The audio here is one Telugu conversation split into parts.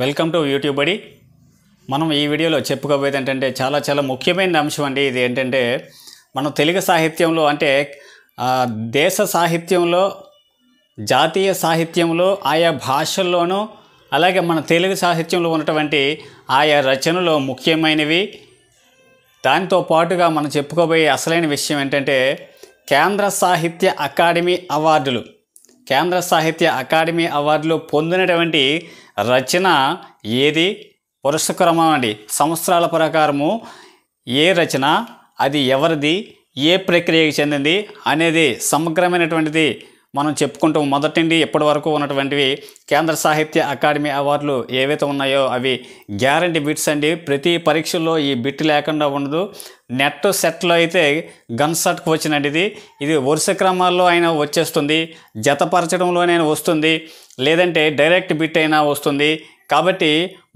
వెల్కమ్ టు యూట్యూబ్ బడి మనం ఈ వీడియోలో చెప్పుకోబోయేది ఏంటంటే చాలా చాలా ముఖ్యమైన అంశం అండి ఇది ఏంటంటే మనం తెలుగు సాహిత్యంలో అంటే దేశ సాహిత్యంలో జాతీయ సాహిత్యంలో ఆయా భాషల్లోనూ అలాగే మన తెలుగు సాహిత్యంలో ఉన్నటువంటి ఆయా రచనలు ముఖ్యమైనవి దానితో పాటుగా మనం చెప్పుకోబోయే అసలైన విషయం ఏంటంటే కేంద్ర సాహిత్య అకాడమీ అవార్డులు కేంద్ర సాహిత్య అకాడమీ అవార్డులు పొందినటువంటి రచన ఏది పురుషక్రమం అండి సంవత్సరాల ప్రకారము ఏ రచన అది ఎవరిది ఏ ప్రక్రియకి చెందింది అనేది సమగ్రమైనటువంటిది మనం చెప్పుకుంటాం మొదటిండి ఇప్పటి వరకు ఉన్నటువంటివి కేంద్ర సాహిత్య అకాడమీ అవార్డులు ఏవైతే ఉన్నాయో అవి గ్యారంటీ బిట్స్ అండి ప్రతి పరీక్షల్లో ఈ బిట్ లేకుండా ఉండదు నెట్ సెట్లో అయితే గన్ షాట్కి వచ్చినట్టు ఇది ఇది వరుస క్రమాల్లో అయినా వచ్చేస్తుంది జతపరచడంలోనైనా వస్తుంది లేదంటే డైరెక్ట్ బిట్ అయినా వస్తుంది కాబట్టి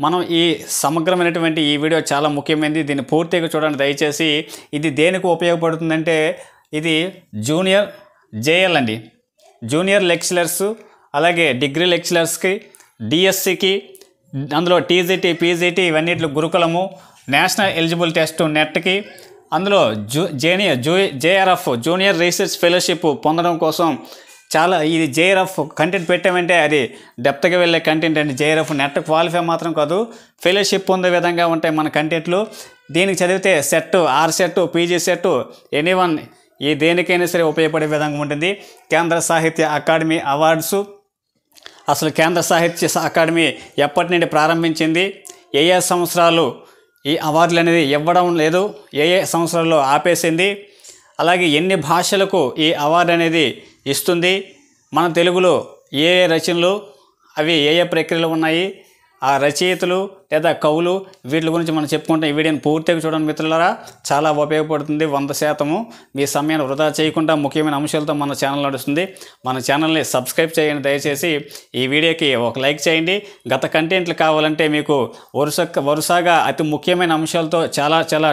మనం ఈ సమగ్రమైనటువంటి ఈ వీడియో చాలా ముఖ్యమైనది దీన్ని పూర్తిగా చూడండి దయచేసి ఇది దేనికి ఉపయోగపడుతుందంటే ఇది జూనియర్ జేఎల్ అండి జూనియర్ లెక్చరర్స్ అలాగే డిగ్రీ లెక్చరర్స్కి డిఎస్సికి అందులో టీజీటీ పీజీటీ ఇవన్నిట్లు గురుకులము నేషనల్ ఎలిజిబుల్ టెస్ట్ నెట్కి అందులో జూ జేనియర్ జూ జేఆర్ఎఫ్ జూనియర్ రీసెర్చ్ ఫెలోషిప్ పొందడం కోసం చాలా ఇది జేఆర్ఎఫ్ కంటెంట్ పెట్టామంటే అది డెప్త్గా వెళ్ళే కంటెంట్ అండి జేఆర్ఎఫ్ నెట్ క్వాలిఫై మాత్రం కాదు ఫెలోషిప్ పొందే విధంగా ఉంటాయి మన కంటెంట్లు దీనికి చదివితే SET or SET PG SET any one ఈ దేనికైనా సరే ఉపయోగపడే విధంగా ఉంటుంది కేంద్ర సాహిత్య అకాడమీ అవార్డ్స్ అసలు కేంద్ర సాహిత్య అకాడమీ ఎప్పటి నుండి ప్రారంభించింది ఏ ఏ సంవత్సరాలు ఈ అవార్డులు అనేది ఇవ్వడం లేదు ఏ ఏ సంవత్సరాల్లో ఆపేసింది అలాగే ఎన్ని భాషలకు ఈ అవార్డు అనేది ఇస్తుంది మన తెలుగులో ఏ ఏ రచనలు అవి ఏ ఏ ప్రక్రియలు ఉన్నాయి ఆ రచయితలు లేదా కవులు వీటి గురించి మనం చెప్పుకుంటే ఈ వీడియోని పూర్తిగా చూడండి మిత్రులారా చాలా ఉపయోగపడుతుంది వంద శాతము మీ సమయాన్ని వృధా చేయకుండా ముఖ్యమైన అంశాలతో మన ఛానల్ నడుస్తుంది మన ఛానల్ని సబ్స్క్రైబ్ చేయండి దయచేసి ఈ వీడియోకి ఒక లైక్ చేయండి గత కంటెంట్లు కావాలంటే మీకు వరుస వరుసగా అతి ముఖ్యమైన అంశాలతో చాలా చాలా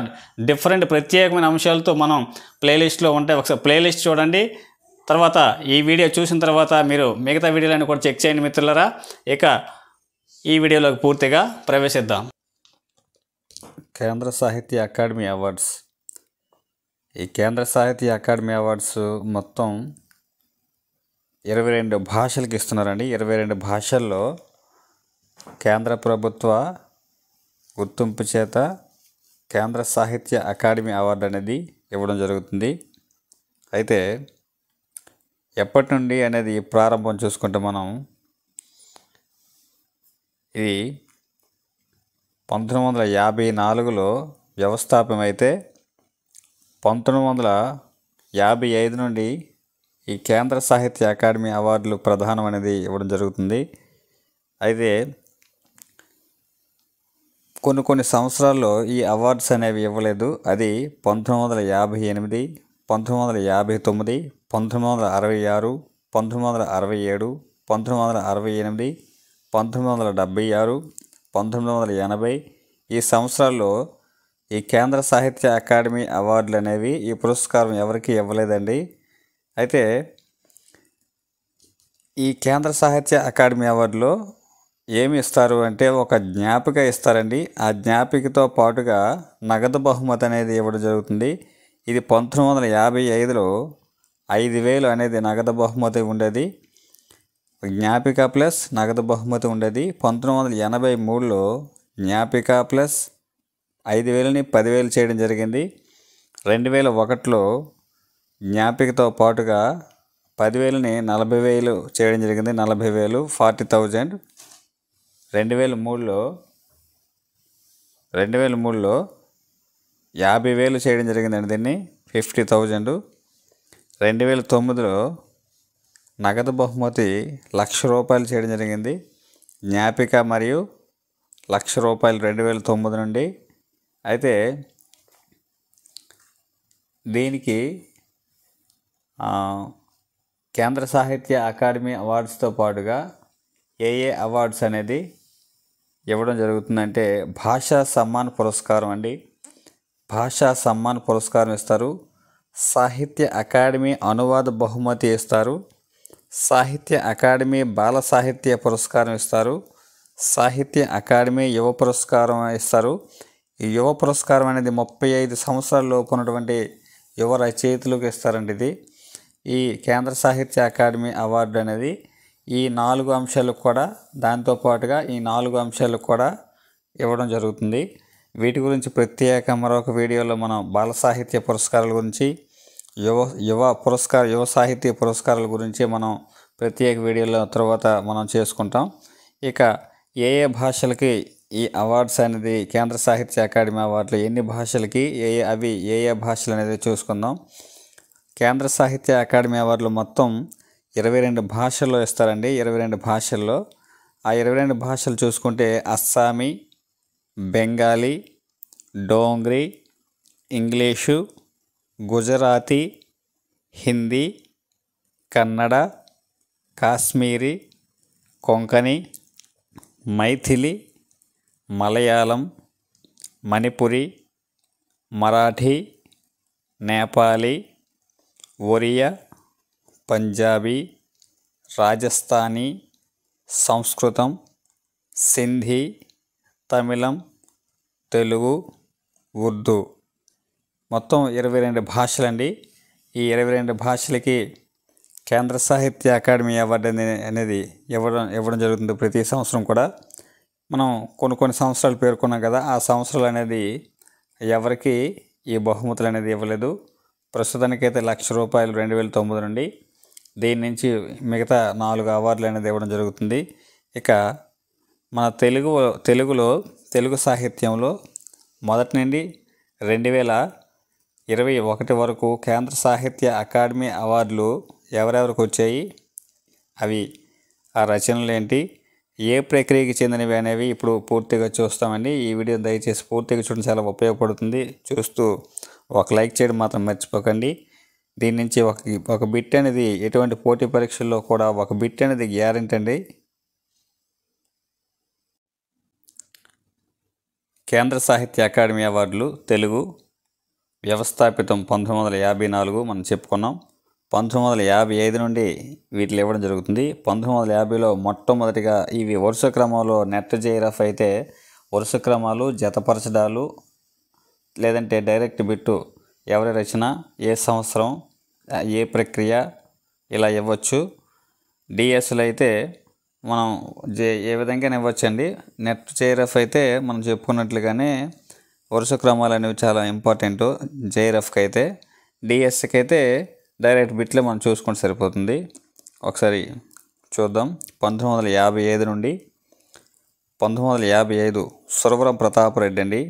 డిఫరెంట్ ప్రత్యేకమైన అంశాలతో మనం ప్లేలిస్ట్లో ఉంటే ఒకసారి ప్లేలిస్ట్ చూడండి తర్వాత ఈ వీడియో చూసిన తర్వాత మీరు మిగతా వీడియోలను కూడా చెక్ చేయండి మిత్రులరా ఇక ఈ వీడియోలోకి పూర్తిగా ప్రవేశిద్దాం కేంద్ర సాహిత్య అకాడమీ అవార్డ్స్ ఈ కేంద్ర సాహిత్య అకాడమీ అవార్డ్స్ మొత్తం ఇరవై రెండు భాషలకు ఇస్తున్నారండి ఇరవై రెండు భాషల్లో కేంద్ర ప్రభుత్వ గుర్తింపు చేత కేంద్ర సాహిత్య అకాడమీ అవార్డు అనేది ఇవ్వడం జరుగుతుంది అయితే ఎప్పటి నుండి అనేది ప్రారంభం చూసుకుంటే మనం ఇది పంతొమ్మిది వందల యాభై నాలుగులో వ్యవస్థాపమైతే పంతొమ్మిది వందల యాభై ఐదు నుండి ఈ కేంద్ర సాహిత్య అకాడమీ అవార్డులు ప్రధానం అనేది ఇవ్వడం జరుగుతుంది అయితే కొన్ని కొన్ని సంవత్సరాల్లో ఈ అవార్డ్స్ అనేవి ఇవ్వలేదు అది పంతొమ్మిది వందల యాభై ఎనిమిది పంతొమ్మిది వందల యాభై తొమ్మిది పంతొమ్మిది వందల అరవై ఆరు పంతొమ్మిది వందల అరవై ఏడు పంతొమ్మిది వందల అరవై ఎనిమిది పంతొమ్మిది వందల డెబ్భై ఆరు పంతొమ్మిది వందల ఎనభై ఈ సంవత్సరాల్లో ఈ కేంద్ర సాహిత్య అకాడమీ అవార్డులు అనేవి ఈ పురస్కారం ఎవరికి ఇవ్వలేదండి అయితే ఈ కేంద్ర సాహిత్య అకాడమీ అవార్డులో ఏమి ఇస్తారు అంటే ఒక జ్ఞాపిక ఇస్తారండి ఆ జ్ఞాపికతో పాటుగా నగదు బహుమతి అనేది ఇవ్వడం జరుగుతుంది ఇది పంతొమ్మిది వందల యాభై ఐదులో ఐదు వేలు అనేది నగదు బహుమతి ఉండేది జ్ఞాపిక ప్లస్ నగదు బహుమతి ఉండేది పంతొమ్మిది వందల ఎనభై మూడులో జ్ఞాపిక ప్లస్ ఐదు వేలని పదివేలు చేయడం జరిగింది రెండు వేల ఒకటిలో జ్ఞాపికతో పాటుగా పదివేలని నలభై వేలు చేయడం జరిగింది నలభై వేలు ఫార్టీ థౌజండ్ రెండు వేల మూడులో రెండు వేల మూడులో యాభై వేలు చేయడం జరిగిందండి దీన్ని ఫిఫ్టీ థౌజండ్ రెండు వేల తొమ్మిదిలో నగదు బహుమతి లక్ష రూపాయలు చేయడం జరిగింది జ్ఞాపిక మరియు లక్ష రూపాయలు రెండు వేల తొమ్మిది నుండి అయితే దీనికి కేంద్ర సాహిత్య అకాడమీ అవార్డ్స్తో పాటుగా ఏఏ అవార్డ్స్ అనేది ఇవ్వడం జరుగుతుందంటే భాషా సమ్మాన్ పురస్కారం అండి భాషా సమ్మాన్ పురస్కారం ఇస్తారు సాహిత్య అకాడమీ అనువాద బహుమతి ఇస్తారు సాహిత్య అకాడమీ బాల సాహిత్య పురస్కారం ఇస్తారు సాహిత్య అకాడమీ యువ పురస్కారం ఇస్తారు ఈ యువ పురస్కారం అనేది ముప్పై ఐదు సంవత్సరాల లోపు ఉన్నటువంటి యువ రచయితలకు ఇస్తారండి ఇది ఈ కేంద్ర సాహిత్య అకాడమీ అవార్డు అనేది ఈ నాలుగు అంశాలకు కూడా దాంతోపాటుగా ఈ నాలుగు అంశాలకు కూడా ఇవ్వడం జరుగుతుంది వీటి గురించి ప్రత్యేక మరొక వీడియోలో మనం బాల సాహిత్య పురస్కారాల గురించి యువ యువ పురస్కార యువ సాహిత్య పురస్కారాల గురించి మనం ప్రత్యేక వీడియోలో తర్వాత మనం చేసుకుంటాం ఇక ఏ ఏ భాషలకి ఈ అవార్డ్స్ అనేది కేంద్ర సాహిత్య అకాడమీ అవార్డులు ఎన్ని భాషలకి ఏ అవి ఏ ఏ భాషలు అనేది చూసుకుందాం కేంద్ర సాహిత్య అకాడమీ అవార్డులు మొత్తం ఇరవై రెండు భాషల్లో ఇస్తారండి ఇరవై రెండు భాషల్లో ఆ ఇరవై రెండు భాషలు చూసుకుంటే అస్సామీ బెంగాలీ డోంగ్రీ ఇంగ్లీషు గుజరాతీ హిందీ కన్నడ కాశ్మీరీ కొంకణి మైథిలి మలయాళం మణిపురి మరాఠీ నేపాలీ ఒరియా పంజాబీ రాజస్థానీ సంస్కృతం సింధీ తమిళం తెలుగు ఉర్దూ మొత్తం ఇరవై రెండు భాషలండి ఈ ఇరవై రెండు భాషలకి కేంద్ర సాహిత్య అకాడమీ అవార్డు అనేది ఇవ్వడం ఇవ్వడం జరుగుతుంది ప్రతి సంవత్సరం కూడా మనం కొన్ని కొన్ని సంవత్సరాలు పేర్కొన్నాం కదా ఆ సంవత్సరాలు అనేది ఎవరికి ఈ బహుమతులు అనేది ఇవ్వలేదు ప్రస్తుతానికైతే లక్ష రూపాయలు రెండు వేల తొమ్మిది నుండి దీని నుంచి మిగతా నాలుగు అవార్డులు అనేది ఇవ్వడం జరుగుతుంది ఇక మన తెలుగు తెలుగులో తెలుగు సాహిత్యంలో మొదటి నుండి రెండు వేల ఇరవై ఒకటి వరకు కేంద్ర సాహిత్య అకాడమీ అవార్డులు ఎవరెవరికి వచ్చాయి అవి ఆ రచనలు ఏంటి ఏ ప్రక్రియకి చెందినవి అనేవి ఇప్పుడు పూర్తిగా చూస్తామండి ఈ వీడియో దయచేసి పూర్తిగా చూడడం చాలా ఉపయోగపడుతుంది చూస్తూ ఒక లైక్ చేయడం మాత్రం మర్చిపోకండి దీని నుంచి ఒక ఒక బిట్ అనేది ఎటువంటి పోటీ పరీక్షల్లో కూడా ఒక బిట్ అనేది గ్యారెంటీ అండి కేంద్ర సాహిత్య అకాడమీ అవార్డులు తెలుగు వ్యవస్థాపితం పంతొమ్మిది వందల యాభై నాలుగు మనం చెప్పుకున్నాం పంతొమ్మిది వందల యాభై ఐదు నుండి వీటిని ఇవ్వడం జరుగుతుంది పంతొమ్మిది వందల యాభైలో మొట్టమొదటిగా ఇవి వరుస క్రమంలో నెట్ జైరఫ్ అయితే వరుస క్రమాలు జతపరచడాలు లేదంటే డైరెక్ట్ బిట్టు ఎవరి రచన ఏ సంవత్సరం ఏ ప్రక్రియ ఇలా ఇవ్వచ్చు డిఎస్లు అయితే మనం జే ఏ విధంగా ఇవ్వచ్చండి నెట్ జైరఫ్ అయితే మనం చెప్పుకున్నట్లుగానే వరుస క్రమాలు అనేవి చాలా ఇంపార్టెంట్ జేఆర్ఎఫ్కి అయితే డిఎస్కి అయితే డైరెక్ట్ బిట్లే మనం చూసుకుంటే సరిపోతుంది ఒకసారి చూద్దాం పంతొమ్మిది వందల యాభై ఐదు నుండి పంతొమ్మిది వందల యాభై ఐదు సురవరం ప్రతాపరెడ్డి అండి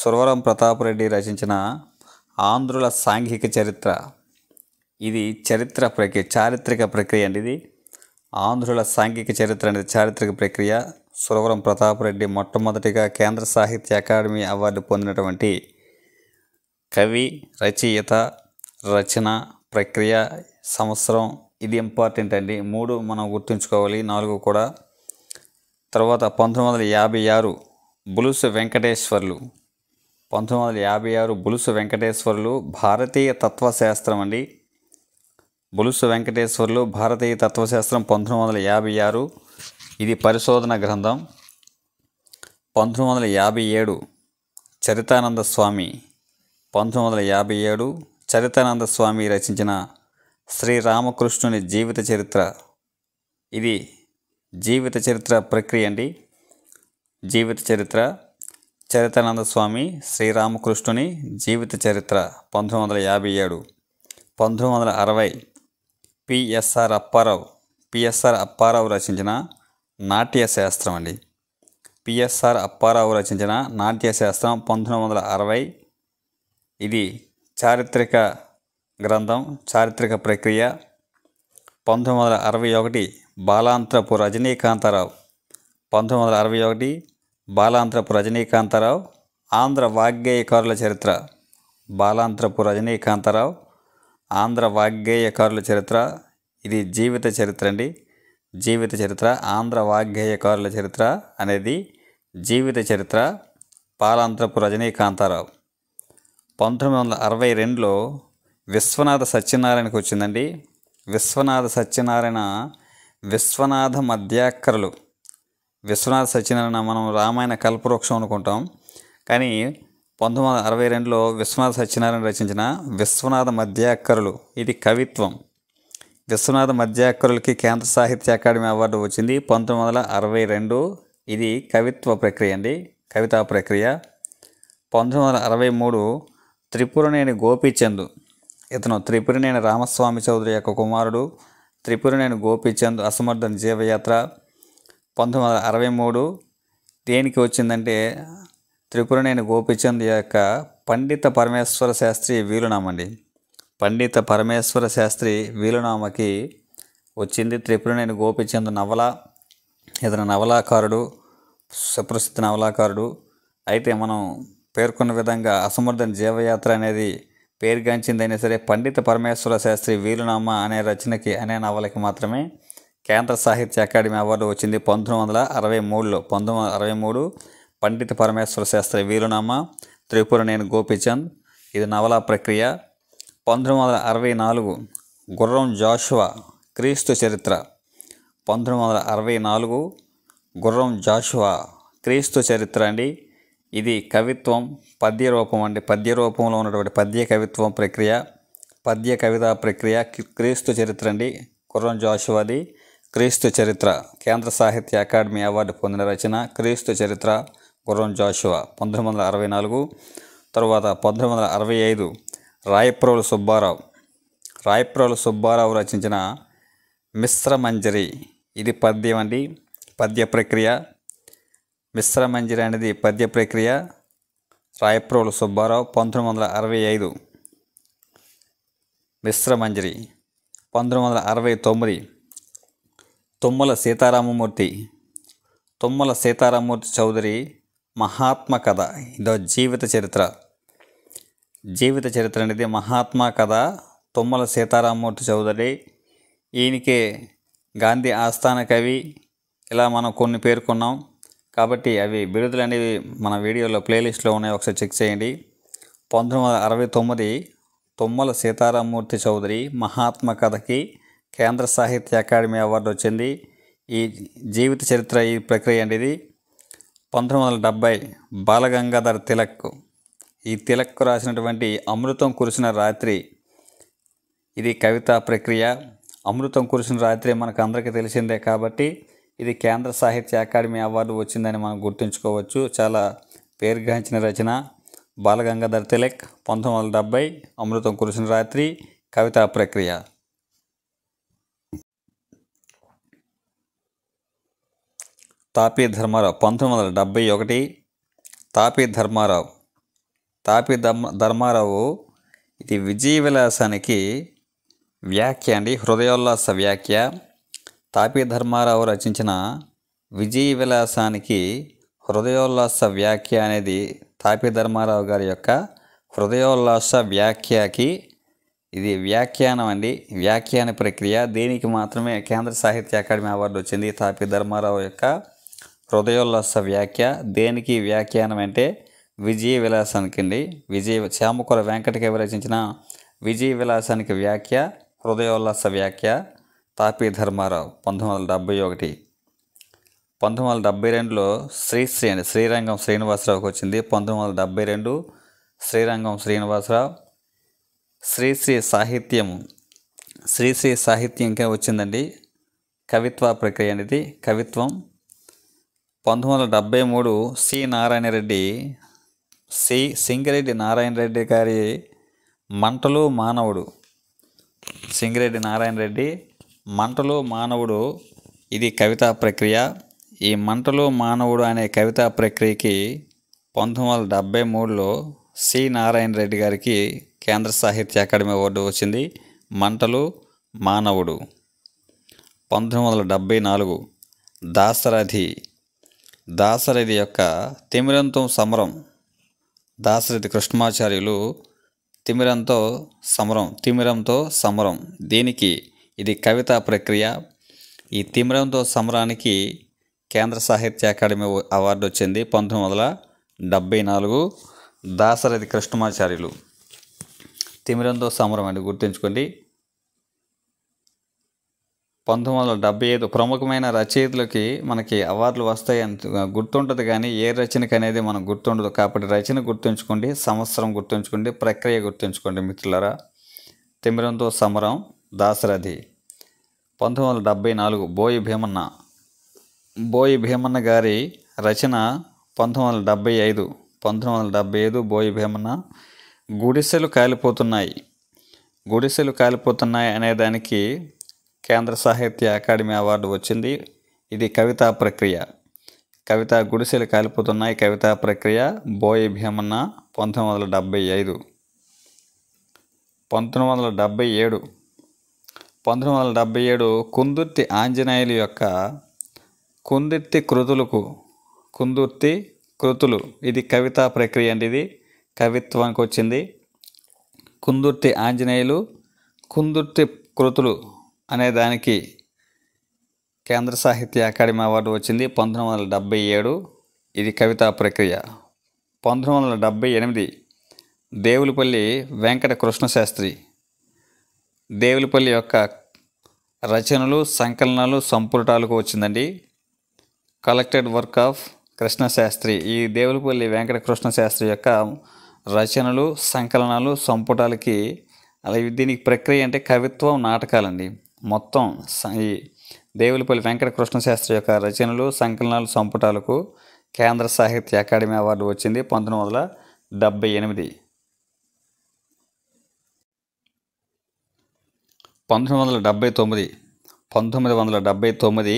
సురవరం ప్రతాపరెడ్డి రచించిన ఆంధ్రుల సాంఘిక చరిత్ర ఇది చరిత్ర ప్రక్రియ చారిత్రక ప్రక్రియ అండి ఇది ఆంధ్రుల సాంఘిక చరిత్ర అనేది చారిత్రక ప్రక్రియ సురవరం ప్రతాపరెడ్డి మొట్టమొదటిగా కేంద్ర సాహిత్య అకాడమీ అవార్డు పొందినటువంటి కవి రచయిత రచన ప్రక్రియ సంవత్సరం ఇది ఇంపార్టెంట్ అండి మూడు మనం గుర్తుంచుకోవాలి నాలుగు కూడా తర్వాత పంతొమ్మిది వందల యాభై ఆరు బులుసు వెంకటేశ్వర్లు పంతొమ్మిది వందల యాభై ఆరు బులుసు వెంకటేశ్వర్లు భారతీయ తత్వశాస్త్రం అండి బులుసు వెంకటేశ్వర్లు భారతీయ తత్వశాస్త్రం పంతొమ్మిది వందల యాభై ఆరు ఇది పరిశోధన గ్రంథం పంతొమ్మిది వందల యాభై ఏడు చరితానంద స్వామి పంతొమ్మిది వందల యాభై ఏడు చరితానంద స్వామి రచించిన శ్రీరామకృష్ణుని జీవిత చరిత్ర ఇది జీవిత చరిత్ర ప్రక్రియ అండి జీవిత చరిత్ర చరితానంద స్వామి శ్రీరామకృష్ణుని జీవిత చరిత్ర పంతొమ్మిది వందల యాభై ఏడు పంతొమ్మిది వందల అరవై పిఎస్ఆర్ అప్పారావు పిఎస్ఆర్ అప్పారావు రచించిన నాట్యశాస్త్రం అండి పిఎస్ఆర్ అప్పారావు రచించిన నాట్యశాస్త్రం పంతొమ్మిది వందల అరవై ఇది చారిత్రక గ్రంథం చారిత్రక ప్రక్రియ పంతొమ్మిది వందల అరవై ఒకటి బాలాంత్రపు రజనీకాంతారావు పంతొమ్మిది వందల అరవై ఒకటి బాలాంత్రపు రజనీకాంతారావు ఆంధ్ర వాగ్గేయకారుల చరిత్ర బాలాంత్రపు రజనీకాంతారావు ఆంధ్ర వాగ్గేయకారుల చరిత్ర ఇది జీవిత చరిత్ర అండి జీవిత చరిత్ర ఆంధ్ర వాగ్గేయకారుల చరిత్ర అనేది జీవిత చరిత్ర పాలాంత్రపు రజనీకాంతారావు పంతొమ్మిది వందల అరవై రెండులో విశ్వనాథ సత్యనారాయణకు వచ్చిందండి విశ్వనాథ సత్యనారాయణ విశ్వనాథ మధ్యాకరులు విశ్వనాథ సత్యనారాయణ మనం రామాయణ కల్పవృక్షం అనుకుంటాం కానీ పంతొమ్మిది వందల అరవై రెండులో విశ్వనాథ సత్యనారాయణ రచించిన విశ్వనాథ మధ్యాకరులు ఇది కవిత్వం విశ్వనాథ మధ్యాకరులకి కేంద్ర సాహిత్య అకాడమీ అవార్డు వచ్చింది పంతొమ్మిది వందల అరవై రెండు ఇది కవిత్వ ప్రక్రియ అండి కవితా ప్రక్రియ పంతొమ్మిది వందల అరవై మూడు త్రిపురనేని గోపీచంద్ ఇతను త్రిపురనేని రామస్వామి చౌదరి యొక్క కుమారుడు త్రిపురనేని గోపీచంద్ అసమర్థన జీవయాత్ర పంతొమ్మిది వందల అరవై మూడు దేనికి వచ్చిందంటే త్రిపురనేని గోపిచంద్ యొక్క పండిత పరమేశ్వర శాస్త్రి వీలునామండి పండిత పరమేశ్వర శాస్త్రి వీలునామకి వచ్చింది త్రిపురనేని గోపిచంద్ నవల ఇతను నవలాకారుడు సుప్రసిద్ధ నవలాకారుడు అయితే మనం పేర్కొన్న విధంగా అసమర్థన జీవయాత్ర అనేది పేరుగాంచిందైనా సరే పండిత పరమేశ్వర శాస్త్రి వీలునామ అనే రచనకి అనే నవలకి మాత్రమే కేంద్ర సాహిత్య అకాడమీ అవార్డు వచ్చింది పంతొమ్మిది వందల అరవై మూడులో పంతొమ్మిది అరవై మూడు పండిత పరమేశ్వర శాస్త్రి వీరునామా త్రిపుర నేను గోపిచంద్ ఇది నవలా ప్రక్రియ పంతొమ్మిది వందల అరవై నాలుగు గుర్రం జాషువా క్రీస్తు చరిత్ర పంతొమ్మిది వందల అరవై నాలుగు గుర్రం జాషువా క్రీస్తు చరిత్ర అండి ఇది కవిత్వం పద్య రూపం అండి పద్య రూపంలో ఉన్నటువంటి పద్య కవిత్వం ప్రక్రియ పద్య కవిత ప్రక్రియ క్రీస్తు చరిత్ర అండి కుర్రం జాషువాది క్రీస్తు చరిత్ర కేంద్ర సాహిత్య అకాడమీ అవార్డు పొందిన రచన క్రీస్తు చరిత్ర గుర్రం జాషువా పంతొమ్మిది వందల అరవై నాలుగు తరువాత పంతొమ్మిది వందల అరవై ఐదు రాయప్రోలు సుబ్బారావు రాయప్రోలు సుబ్బారావు రచించిన మిశ్రమంజరి ఇది పద్యం అండి పద్య ప్రక్రియ మిశ్రమంజరి అనేది పద్య ప్రక్రియ రాయప్రోలు సుబ్బారావు పంతొమ్మిది వందల అరవై ఐదు మిశ్రమంజరి పంతొమ్మిది వందల అరవై తొమ్మిది తుమ్మల సీతారామమూర్తి తుమ్మల సీతారామమూర్తి చౌదరి మహాత్మ కథ ఇదో జీవిత చరిత్ర జీవిత చరిత్ర అనేది మహాత్మా కథ తుమ్మల సీతారామూర్తి చౌదరి ఈయనకే గాంధీ ఆస్థాన కవి ఇలా మనం కొన్ని పేర్కొన్నాం కాబట్టి అవి బిరుదులు అనేవి మన వీడియోలో ప్లేలిస్ట్లో ఉన్నాయి ఒకసారి చెక్ చేయండి పంతొమ్మిది వందల అరవై తొమ్మిది తుమ్మల సీతారామూర్తి చౌదరి మహాత్మ కథకి కేంద్ర సాహిత్య అకాడమీ అవార్డు వచ్చింది ఈ జీవిత చరిత్ర ఈ ప్రక్రియ అనేది పంతొమ్మిది వందల డెబ్భై బాలగంగాధర్ తిలక్ ఈ తిలక్ రాసినటువంటి అమృతం కురిసిన రాత్రి ఇది కవితా ప్రక్రియ అమృతం కురిసిన రాత్రి మనకు అందరికీ తెలిసిందే కాబట్టి ఇది కేంద్ర సాహిత్య అకాడమీ అవార్డు వచ్చిందని మనం గుర్తుంచుకోవచ్చు చాలా పేరుగాంచిన రచన బాలగంగాధర్ తిలక్ పంతొమ్మిది వందల డెబ్భై అమృతం కురిసిన రాత్రి కవితా ప్రక్రియ తాపీ ధర్మారావు పంతొమ్మిది వందల డెబ్భై ఒకటి తాపీ ధర్మారావు తాపీ ధర్మారావు ఇది విలాసానికి వ్యాఖ్య అండి హృదయోల్లాస వ్యాఖ్య తాపీ ధర్మారావు రచించిన విజయ విలాసానికి హృదయోల్లాస వ్యాఖ్య అనేది తాపీ ధర్మారావు గారి యొక్క హృదయోల్లాస వ్యాఖ్యకి ఇది వ్యాఖ్యానం అండి వ్యాఖ్యాన ప్రక్రియ దీనికి మాత్రమే కేంద్ర సాహిత్య అకాడమీ అవార్డు వచ్చింది తాపీ ధర్మారావు యొక్క హృదయోల్లాస వ్యాఖ్య దేనికి వ్యాఖ్యానం అంటే విజయ విలాసానికి అండి విజయ శ్యామకుల వెంకటకే రచించిన విజయ విలాసానికి వ్యాఖ్య హృదయోల్లాస వ్యాఖ్య తాపీ ధర్మారావు పంతొమ్మిది వందల డెబ్భై ఒకటి పంతొమ్మిది వందల డెబ్బై రెండులో శ్రీశ్రీ అండి శ్రీరంగం శ్రీనివాసరావుకి వచ్చింది పంతొమ్మిది వందల డెబ్బై రెండు శ్రీరంగం శ్రీనివాసరావు శ్రీశ్రీ సాహిత్యం శ్రీశ్రీ సాహిత్యం ఇంకా వచ్చిందండి కవిత్వ ప్రక్రియ అనేది కవిత్వం పంతొమ్మిది వందల మూడు సి నారాయణ రెడ్డి సి సింగిరెడ్డి నారాయణ రెడ్డి గారి మంటలు మానవుడు సింగిరెడ్డి నారాయణ రెడ్డి మంటలు మానవుడు ఇది కవితా ప్రక్రియ ఈ మంటలు మానవుడు అనే కవితా ప్రక్రియకి పంతొమ్మిది వందల డెబ్బై మూడులో సి నారాయణ రెడ్డి గారికి కేంద్ర సాహిత్య అకాడమీ అవార్డు వచ్చింది మంటలు మానవుడు పంతొమ్మిది వందల డెబ్భై నాలుగు దాసరథి దాసరథి యొక్క తిమిరంతో సమరం దాసరథి కృష్ణమాచార్యులు తిమిరంతో సమరం తిమిరంతో సమరం దీనికి ఇది కవితా ప్రక్రియ ఈ తిమిరంతో సమరానికి కేంద్ర సాహిత్య అకాడమీ అవార్డు వచ్చింది పంతొమ్మిది వందల డెబ్భై నాలుగు దాసరథి కృష్ణమాచార్యులు తిమిరంతో సమరం అండి గుర్తుంచుకోండి పంతొమ్మిది వందల డెబ్బై ఐదు ప్రముఖమైన రచయితలకి మనకి అవార్డులు వస్తాయి అంత గుర్తుంటుంది కానీ ఏ రచనకి అనేది మనం గుర్తుండదు కాబట్టి రచన గుర్తుంచుకోండి సంవత్సరం గుర్తుంచుకోండి ప్రక్రియ గుర్తుంచుకోండి మిత్రులరా తిమిరంతో సమరం దాసరథి పంతొమ్మిది వందల డెబ్బై నాలుగు బోయి భీమన్న బోయి భీమన్న గారి రచన పంతొమ్మిది వందల డెబ్బై ఐదు పంతొమ్మిది వందల డెబ్బై ఐదు బోయి భీమన్న గుడిసెలు కాలిపోతున్నాయి గుడిసెలు కాలిపోతున్నాయి అనేదానికి కేంద్ర సాహిత్య అకాడమీ అవార్డు వచ్చింది ఇది కవితా ప్రక్రియ కవిత గుడిసెలు కలుపుతున్నాయి కవితా ప్రక్రియ బోయి భీమన్న పంతొమ్మిది వందల డెబ్భై ఐదు పంతొమ్మిది వందల డెబ్భై ఏడు పంతొమ్మిది వందల డెబ్భై ఏడు కుందుర్తి ఆంజనేయులు యొక్క కుందుర్తి కృతులకు కుందుర్తి కృతులు ఇది కవితా ప్రక్రియ అండి ఇది కవిత్వానికి వచ్చింది కుందుర్తి ఆంజనేయులు కుందుర్తి కృతులు అనే దానికి కేంద్ర సాహిత్య అకాడమీ అవార్డు వచ్చింది పంతొమ్మిది వందల డెబ్బై ఏడు ఇది కవితా ప్రక్రియ పంతొమ్మిది వందల డెబ్బై ఎనిమిది దేవులపల్లి వెంకట కృష్ణశాస్త్రి దేవులపల్లి యొక్క రచనలు సంకలనాలు సంపుటాలకు వచ్చిందండి కలెక్టెడ్ వర్క్ ఆఫ్ కృష్ణశాస్త్రి ఈ దేవులపల్లి వెంకట కృష్ణశాస్త్రి యొక్క రచనలు సంకలనాలు సంపుటాలకి అలాగే దీనికి ప్రక్రియ అంటే కవిత్వం నాటకాలండి మొత్తం ఈ దేవులపల్లి కృష్ణ శాస్త్రి యొక్క రచనలు సంకలనాలు సంపుటాలకు కేంద్ర సాహిత్య అకాడమీ అవార్డు వచ్చింది పంతొమ్మిది వందల డెబ్భై ఎనిమిది పంతొమ్మిది వందల డెబ్భై తొమ్మిది పంతొమ్మిది వందల డెబ్భై తొమ్మిది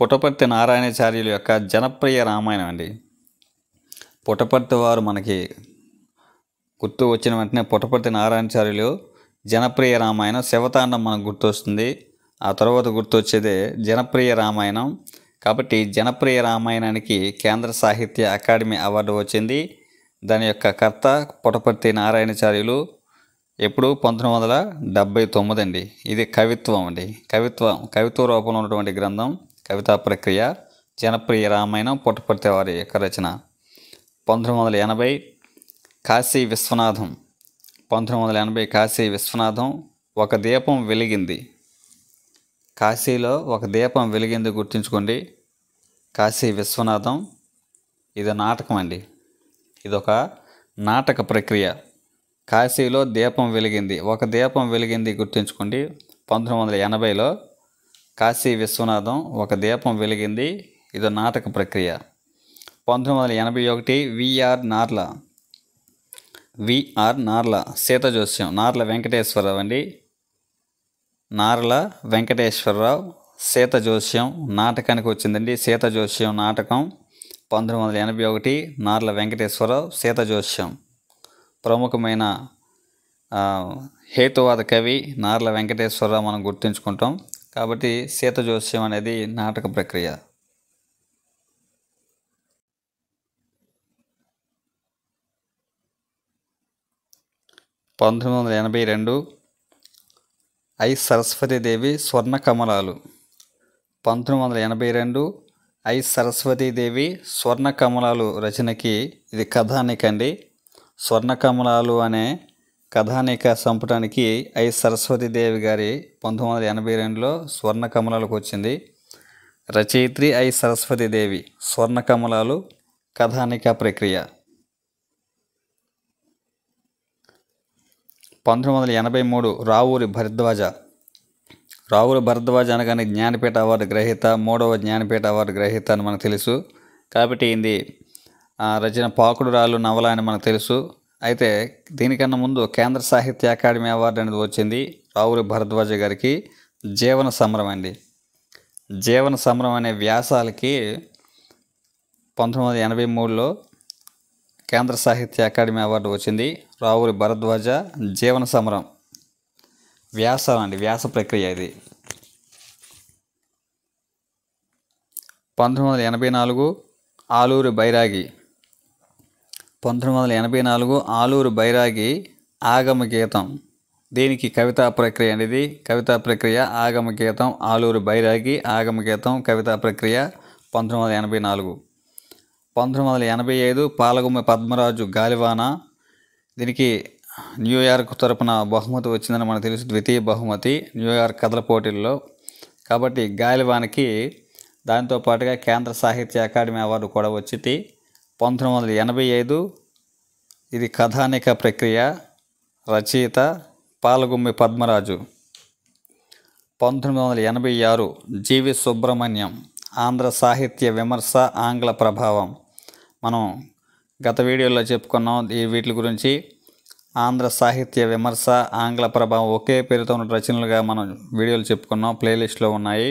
పుటపర్తి నారాయణాచార్యుల యొక్క జనప్రియ రామాయణం అండి పుటపర్తి వారు మనకి గుర్తు వచ్చిన వెంటనే పుటపర్తి నారాయణాచార్యులు జనప్రియ రామాయణం శివతాండం మనకు గుర్తొస్తుంది ఆ తర్వాత గుర్తొచ్చేదే జనప్రియ రామాయణం కాబట్టి జనప్రియ రామాయణానికి కేంద్ర సాహిత్య అకాడమీ అవార్డు వచ్చింది దాని యొక్క కర్త పుటపర్తి నారాయణచార్యులు ఎప్పుడు పంతొమ్మిది వందల డెబ్బై తొమ్మిది అండి ఇది కవిత్వం అండి కవిత్వం కవిత్వ రూపంలో ఉన్నటువంటి గ్రంథం కవితా ప్రక్రియ జనప్రియ రామాయణం పుట్టపర్తి వారి యొక్క రచన పంతొమ్మిది వందల ఎనభై కాశీ విశ్వనాథం పంతొమ్మిది వందల ఎనభై కాశీ విశ్వనాథం ఒక దీపం వెలిగింది కాశీలో ఒక దీపం వెలిగింది గుర్తుంచుకోండి కాశీ విశ్వనాథం ఇది నాటకం అండి ఇదొక నాటక ప్రక్రియ కాశీలో దీపం వెలిగింది ఒక దీపం వెలిగింది గుర్తుంచుకోండి పంతొమ్మిది వందల ఎనభైలో కాశీ విశ్వనాథం ఒక దీపం వెలిగింది ఇది నాటక ప్రక్రియ పంతొమ్మిది వందల ఎనభై ఒకటి విఆర్ నార్లా విఆర్ నార్ల సీత జోస్యం నార్ల వెంకటేశ్వరరావు అండి నార్ల వెంకటేశ్వరరావు సీత జోస్యం నాటకానికి వచ్చిందండి సీత జోస్యం నాటకం పంతొమ్మిది వందల ఎనభై ఒకటి నార్ల వెంకటేశ్వరరావు సీత జోస్యం ప్రముఖమైన హేతువాద కవి నార్ల వెంకటేశ్వరరావు మనం గుర్తుంచుకుంటాం కాబట్టి సీత జోస్యం అనేది నాటక ప్రక్రియ పంతొమ్మిది వందల ఎనభై రెండు ఐ సరస్వతీదేవి స్వర్ణ కమలాలు పంతొమ్మిది వందల ఎనభై రెండు ఐ సరస్వతీదేవి స్వర్ణ కమలాలు రచనకి ఇది కథానిక అండి స్వర్ణ కమలాలు అనే కథానిక సంపుటానికి ఐ సరస్వతీదేవి గారి పంతొమ్మిది వందల ఎనభై రెండులో స్వర్ణ కమలాలకు వచ్చింది రచయిత్రి ఐ సరస్వతీదేవి స్వర్ణ కమలాలు కథానిక ప్రక్రియ పంతొమ్మిది వందల ఎనభై మూడు రావూరి భరద్వాజ రావుల భరద్వాజ అనగానే జ్ఞానపీఠ అవార్డు గ్రహీత మూడవ జ్ఞానపీఠ అవార్డు గ్రహీత అని మనకు తెలుసు కాబట్టి ఇది రచన పాకుడు రాళ్ళు నవల అని మనకు తెలుసు అయితే దీనికన్నా ముందు కేంద్ర సాహిత్య అకాడమీ అవార్డు అనేది వచ్చింది రావుల భరద్వాజ గారికి జీవన సమరం అండి జీవన సమరం అనే వ్యాసాలకి పంతొమ్మిది వందల ఎనభై మూడులో కేంద్ర సాహిత్య అకాడమీ అవార్డు వచ్చింది రావురి భరద్వాజ జీవన సమరం వ్యాసం అండి వ్యాస ప్రక్రియ ఇది పంతొమ్మిది వందల ఎనభై నాలుగు ఆలూరు బైరాగి పంతొమ్మిది వందల ఎనభై నాలుగు ఆలూరు బైరాగి ఆగమ గీతం దీనికి కవితా ప్రక్రియ అనేది కవితా ప్రక్రియ ఆగమ గీతం ఆలూరు బైరాగి ఆగమ గీతం కవితా ప్రక్రియ పంతొమ్మిది వందల ఎనభై నాలుగు పంతొమ్మిది వందల ఎనభై ఐదు పాలగుమ్మ పద్మరాజు గాలివాన దీనికి న్యూయార్క్ తరపున బహుమతి వచ్చిందని మనకు తెలుసు ద్వితీయ బహుమతి న్యూయార్క్ కథల పోటీల్లో కాబట్టి గాలివానికి దాంతోపాటుగా కేంద్ర సాహిత్య అకాడమీ అవార్డు కూడా వచ్చింది పంతొమ్మిది వందల ఎనభై ఐదు ఇది కథానిక ప్రక్రియ రచయిత పాలగుమ్మి పద్మరాజు పంతొమ్మిది వందల ఎనభై ఆరు జీవి సుబ్రహ్మణ్యం ఆంధ్ర సాహిత్య విమర్శ ఆంగ్ల ప్రభావం మనం గత వీడియోలో చెప్పుకున్నాం ఈ వీటి గురించి ఆంధ్ర సాహిత్య విమర్శ ఆంగ్ల ప్రభావం ఒకే పేరుతో ఉన్న రచనలుగా మనం వీడియోలు చెప్పుకున్నాం ప్లేలిస్ట్లో ఉన్నాయి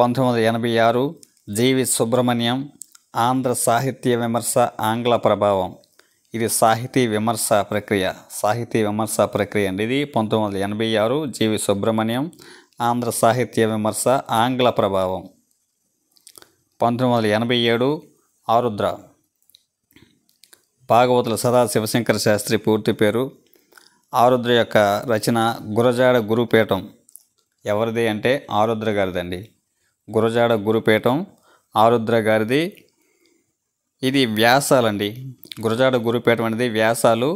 పంతొమ్మిది వందల ఎనభై ఆరు జీవి సుబ్రహ్మణ్యం ఆంధ్ర సాహిత్య విమర్శ ఆంగ్ల ప్రభావం ఇది సాహితీ విమర్శ ప్రక్రియ సాహితీ విమర్శ ప్రక్రియ అండి ఇది పంతొమ్మిది వందల ఎనభై ఆరు జీవి సుబ్రహ్మణ్యం ఆంధ్ర సాహిత్య విమర్శ ఆంగ్ల ప్రభావం పంతొమ్మిది వందల ఎనభై ఏడు ఆరుద్ర భాగవతుల సదా శివశంకర శాస్త్రి పూర్తి పేరు ఆరుద్ర యొక్క రచన గురజాడ గురుపీఠం ఎవరిది అంటే ఆరుద్ర గారిదండి గురజాడ గురుపీఠం ఆరుద్ర గారిది ఇది వ్యాసాలండి గురజాడ గురుపీఠం అనేది వ్యాసాలు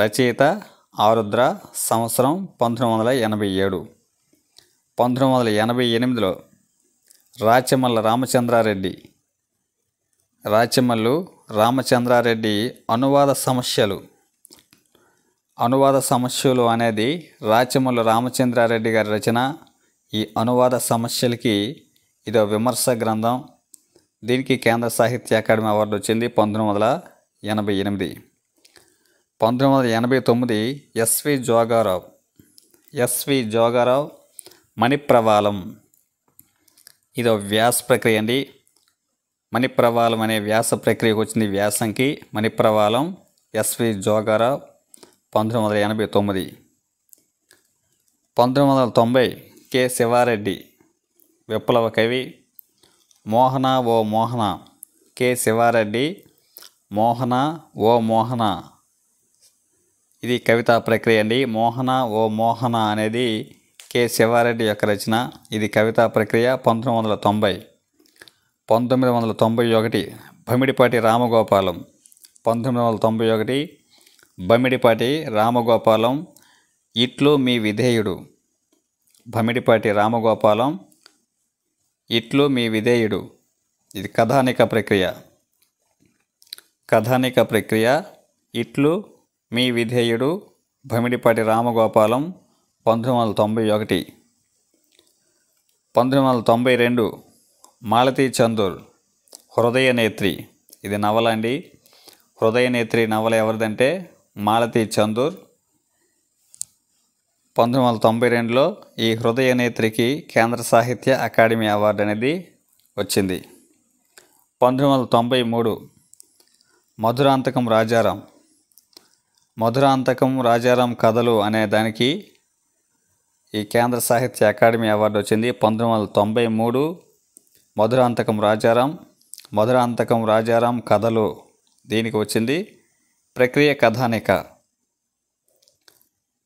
రచయిత ఆరుద్ర సంవత్సరం పంతొమ్మిది వందల ఎనభై ఏడు పంతొమ్మిది వందల ఎనభై ఎనిమిదిలో రాచమల్ల రామచంద్రారెడ్డి రాచమల్లు రామచంద్రారెడ్డి అనువాద సమస్యలు అనువాద సమస్యలు అనేది రాచమల్లు రామచంద్రారెడ్డి గారి రచన ఈ అనువాద సమస్యలకి ఇదో విమర్శ గ్రంథం దీనికి కేంద్ర సాహిత్య అకాడమీ అవార్డు వచ్చింది పంతొమ్మిది వందల ఎనభై ఎనిమిది పంతొమ్మిది వందల ఎనభై తొమ్మిది ఎస్వి జోగారావు ఎస్వి జోగారావు మణిప్రవాళం ఇదో వ్యాస ప్రక్రియ అండి మణిప్రవాలం అనే వ్యాస ప్రక్రియకు వచ్చింది వ్యాసంకి మణిప్రవాలం ఎస్వి జోగారావు పంతొమ్మిది వందల ఎనభై తొమ్మిది పంతొమ్మిది వందల తొంభై కె శివారెడ్డి విప్లవ కవి మోహన ఓ మోహన కె శివారెడ్డి మోహన ఓ మోహన ఇది కవితా ప్రక్రియ అండి మోహన ఓ మోహన అనేది కె శివారెడ్డి యొక్క రచన ఇది కవితా ప్రక్రియ పంతొమ్మిది వందల తొంభై పంతొమ్మిది వందల తొంభై ఒకటి బమిడిపాటి రామగోపాలం పంతొమ్మిది వందల తొంభై ఒకటి బమిడిపాటి రామగోపాలం ఇట్లు మీ విధేయుడు బమిడిపాటి రామగోపాలం ఇట్లు మీ విధేయుడు ఇది కథానిక ప్రక్రియ కథానిక ప్రక్రియ ఇట్లు మీ విధేయుడు భమిడిపాటి రామగోపాలం పంతొమ్మిది వందల తొంభై ఒకటి పంతొమ్మిది వందల తొంభై రెండు మాలతీ చందూర్ హృదయ నేత్రి ఇది నవల అండి హృదయ నేత్రి నవల ఎవరిదంటే మాలతీ చందూర్ పంతొమ్మిది వందల తొంభై రెండులో ఈ హృదయ నేత్రికి కేంద్ర సాహిత్య అకాడమీ అవార్డు అనేది వచ్చింది పంతొమ్మిది వందల తొంభై మూడు మధురాంతకం రాజారాం మధురాంతకం రాజారాం కథలు అనే దానికి ఈ కేంద్ర సాహిత్య అకాడమీ అవార్డు వచ్చింది పంతొమ్మిది వందల తొంభై మూడు మధురాంతకం రాజారాం మధురాంతకం రాజారాం కథలు దీనికి వచ్చింది ప్రక్రియ కథానిక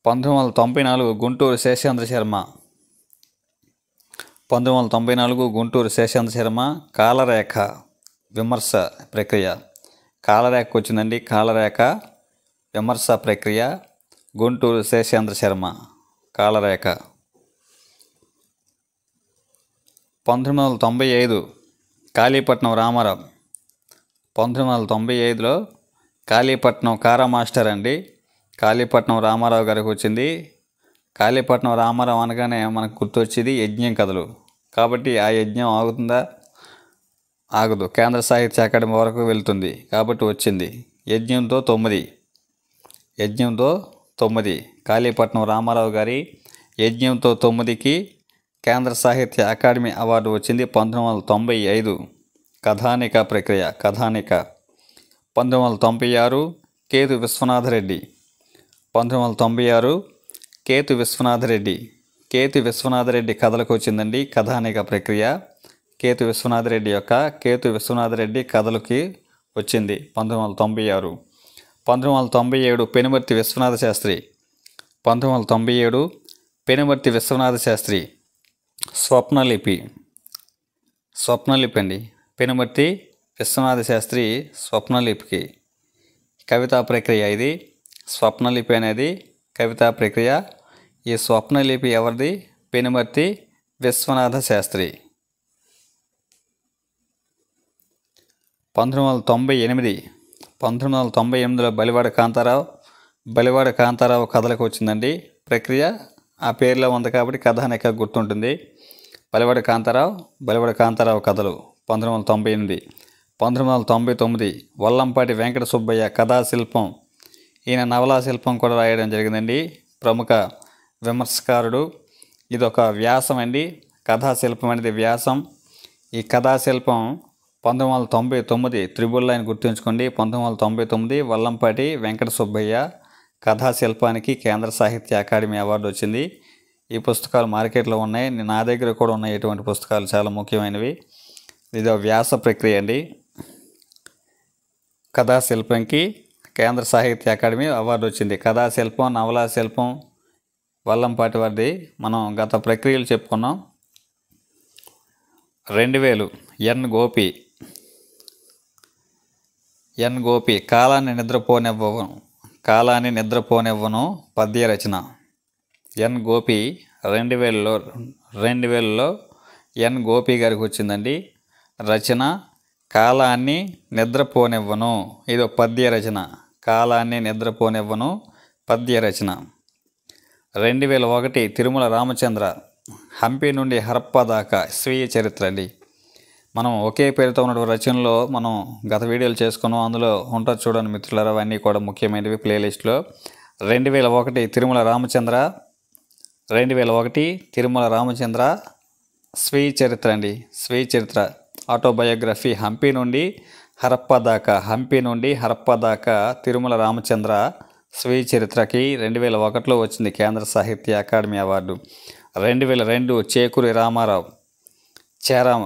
పంతొమ్మిది వందల తొంభై నాలుగు గుంటూరు శేషేంద్ర శర్మ పంతొమ్మిది వందల తొంభై నాలుగు గుంటూరు శేషేంద్ర శర్మ కాలరేఖ విమర్శ ప్రక్రియ కాలరేఖకు వచ్చిందండి కాలరేఖ విమర్శ ప్రక్రియ గుంటూరు శేషేంద్ర శర్మ కాలరేఖ పంతొమ్మిది వందల తొంభై ఐదు కాళీపట్నం రామారావు పంతొమ్మిది వందల తొంభై ఐదులో కాళీపట్నం కారా మాస్టర్ అండి కాళీపట్నం రామారావు గారికి వచ్చింది కాళీపట్నం రామారావు అనగానే మనకు గుర్తొచ్చేది యజ్ఞం కథలు కాబట్టి ఆ యజ్ఞం ఆగుతుందా ఆగదు కేంద్ర సాహిత్య అకాడమీ వరకు వెళ్తుంది కాబట్టి వచ్చింది యజ్ఞంతో తొమ్మిది యజ్ఞంతో తొమ్మిది కాళీపట్నం రామారావు గారి యజ్ఞంతో తొమ్మిదికి కేంద్ర సాహిత్య అకాడమీ అవార్డు వచ్చింది పంతొమ్మిది వందల తొంభై ఐదు కథానిక ప్రక్రియ కథానిక పంతొమ్మిది వందల తొంభై ఆరు కేతు విశ్వనాథరెడ్డి పంతొమ్మిది వందల తొంభై ఆరు కేతు విశ్వనాథరెడ్డి కేతు విశ్వనాథరెడ్డి కథలకు వచ్చిందండి కథానిక ప్రక్రియ కేతు విశ్వనాథరెడ్డి యొక్క కేతు విశ్వనాథరెడ్డి కథలకి వచ్చింది పంతొమ్మిది వందల తొంభై ఆరు పంతొమ్మిది వందల తొంభై ఏడు పెనుమర్తి విశ్వనాథ శాస్త్రి పంతొమ్మిది వందల తొంభై ఏడు పెనుమర్తి విశ్వనాథ శాస్త్రి స్వప్నలిపి స్వప్నలిపి అండి పెనుమర్తి విశ్వనాథ శాస్త్రి స్వప్నలిపికి కవితా ప్రక్రియ ఇది స్వప్నలిపి అనేది కవితా ప్రక్రియ ఈ స్వప్నలిపి ఎవరిది పెనుమర్తి విశ్వనాథ శాస్త్రి పంతొమ్మిది వందల తొంభై ఎనిమిది పంతొమ్మిది వందల తొంభై ఎనిమిదిలో బలివాడ కాంతారావు బలివాడ కాంతారావు కథలకు వచ్చిందండి ప్రక్రియ ఆ పేరులో ఉంది కాబట్టి కథ అనేక గుర్తుంటుంది బలివాడ కాంతారావు బలివాడ కాంతారావు కథలు పంతొమ్మిది వందల తొంభై ఎనిమిది పంతొమ్మిది వందల తొంభై తొమ్మిది వల్లంపాటి వెంకట సుబ్బయ్య కథాశిల్పం ఈయన నవలా శిల్పం కూడా రాయడం జరిగిందండి ప్రముఖ విమర్శకారుడు ఇది ఒక వ్యాసం అండి కథాశిల్పం అనేది వ్యాసం ఈ కథాశిల్పం పంతొమ్మిది వందల తొంభై తొమ్మిది త్రిబుల్ లైన్ గుర్తుంచుకోండి పంతొమ్మిది వందల తొంభై తొమ్మిది వల్లంపాటి వెంకట సుబ్బయ్య కథాశిల్పానికి కేంద్ర సాహిత్య అకాడమీ అవార్డు వచ్చింది ఈ పుస్తకాలు మార్కెట్లో ఉన్నాయి నా దగ్గర కూడా ఉన్నాయి ఇటువంటి పుస్తకాలు చాలా ముఖ్యమైనవి ఇది వ్యాస ప్రక్రియ అండి కథాశిల్పంకి కేంద్ర సాహిత్య అకాడమీ అవార్డు వచ్చింది కథాశిల్పం నవలా శిల్పం వల్లంపాటి వారిది మనం గత ప్రక్రియలు చెప్పుకున్నాం రెండు వేలు ఎన్ గోపి ఎన్ గోపి కాలాన్ని నిద్రపోనివ్వను కాలాన్ని నిద్రపోనివ్వను పద్య రచన ఎన్ గోపి రెండు వేలలో రెండు వేలలో ఎన్ గోపి గారికి వచ్చిందండి రచన కాలాన్ని నిద్రపోనివ్వను ఇది పద్య రచన కాలాన్ని నిద్రపోనివ్వను పద్య రచన రెండు వేల ఒకటి తిరుమల రామచంద్ర హంపి నుండి హరప్ప దాకా స్వీయ చరిత్ర అండి మనం ఒకే పేరుతో ఉన్నటువంటి రచనలో మనం గత వీడియోలు చేసుకున్నాం అందులో ఉంటారు చూడండి మిత్రులారా అవన్నీ కూడా ముఖ్యమైనవి ప్లేలిస్ట్లో రెండు వేల ఒకటి తిరుమల రామచంద్ర రెండు వేల ఒకటి తిరుమల రామచంద్ర స్వీ చరిత్ర అండి స్వీ చరిత్ర ఆటోబయోగ్రఫీ హంపి నుండి హరప్ప దాకా హంపి నుండి హరప్ప దాకా తిరుమల రామచంద్ర స్వీ చరిత్రకి రెండు వేల ఒకటిలో వచ్చింది కేంద్ర సాహిత్య అకాడమీ అవార్డు రెండు వేల రెండు చేకూరి రామారావు చేరామ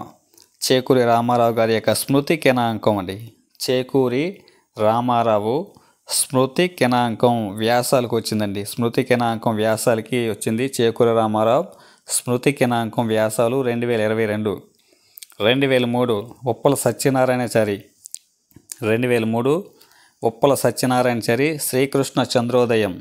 చేకూరి రామారావు గారి యొక్క స్మృతి కినాంకం అండి చేకూరి రామారావు స్మృతి కినాంకం వ్యాసాలకు వచ్చిందండి స్మృతి కినాంకం వ్యాసాలకి వచ్చింది చేకూరి రామారావు స్మృతి కినాంకం వ్యాసాలు రెండు వేల ఇరవై రెండు రెండు వేల మూడు ఉప్పల సత్యనారాయణచారి రెండు వేల మూడు ఉప్పల సత్యనారాయణచారి శ్రీకృష్ణ చంద్రోదయం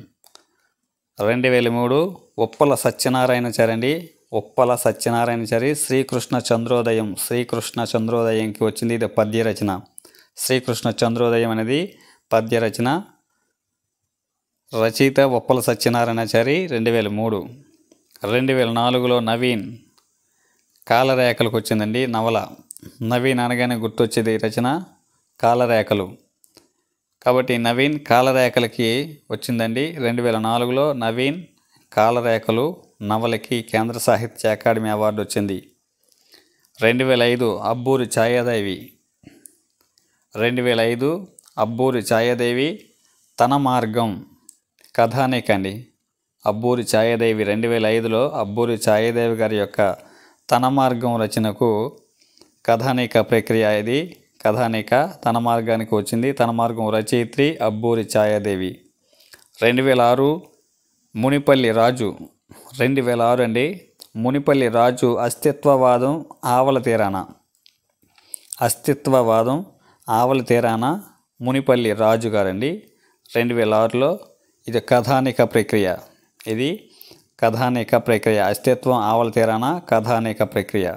రెండు వేల మూడు ఉప్పల సత్యనారాయణచారి అండి ఉప్పల సత్యనారాయణ చరి శ్రీకృష్ణ చంద్రోదయం శ్రీకృష్ణ చంద్రోదయంకి వచ్చింది ఇది పద్య రచన శ్రీకృష్ణ చంద్రోదయం అనేది పద్య రచన రచయిత ఉప్పల సత్యనారాయణ చరి రెండు వేల మూడు రెండు వేల నాలుగులో నవీన్ కాలరేఖలకు వచ్చిందండి నవల నవీన్ అనగానే గుర్తొచ్చేది రచన కాలరేఖలు కాబట్టి నవీన్ కాలరేఖలకి వచ్చిందండి రెండు వేల నాలుగులో నవీన్ కాలరేఖలు నవలకి కేంద్ర సాహిత్య అకాడమీ అవార్డు వచ్చింది రెండు వేల ఐదు అబ్బూరి ఛాయాదేవి రెండు వేల ఐదు అబ్బూరి ఛాయాదేవి తన మార్గం కథానికండి అబ్బూరి ఛాయాదేవి రెండు వేల ఐదులో అబ్బూరి ఛాయాదేవి గారి యొక్క తన మార్గం రచనకు కథానిక ప్రక్రియ ఇది కథానిక తన మార్గానికి వచ్చింది తన మార్గం రచయిత్రి అబ్బూరి ఛాయాదేవి రెండు వేల ఆరు మునిపల్లి రాజు రెండు వేల ఆరు అండి మునిపల్లి రాజు అస్తిత్వవాదం ఆవల తీరాన అస్తిత్వవాదం ఆవల తీరాన మునిపల్లి రాజు గారండి రెండు వేల ఆరులో ఇది కథానిక ప్రక్రియ ఇది కథానిక ప్రక్రియ అస్తిత్వం ఆవల తీరాన కథానిక ప్రక్రియ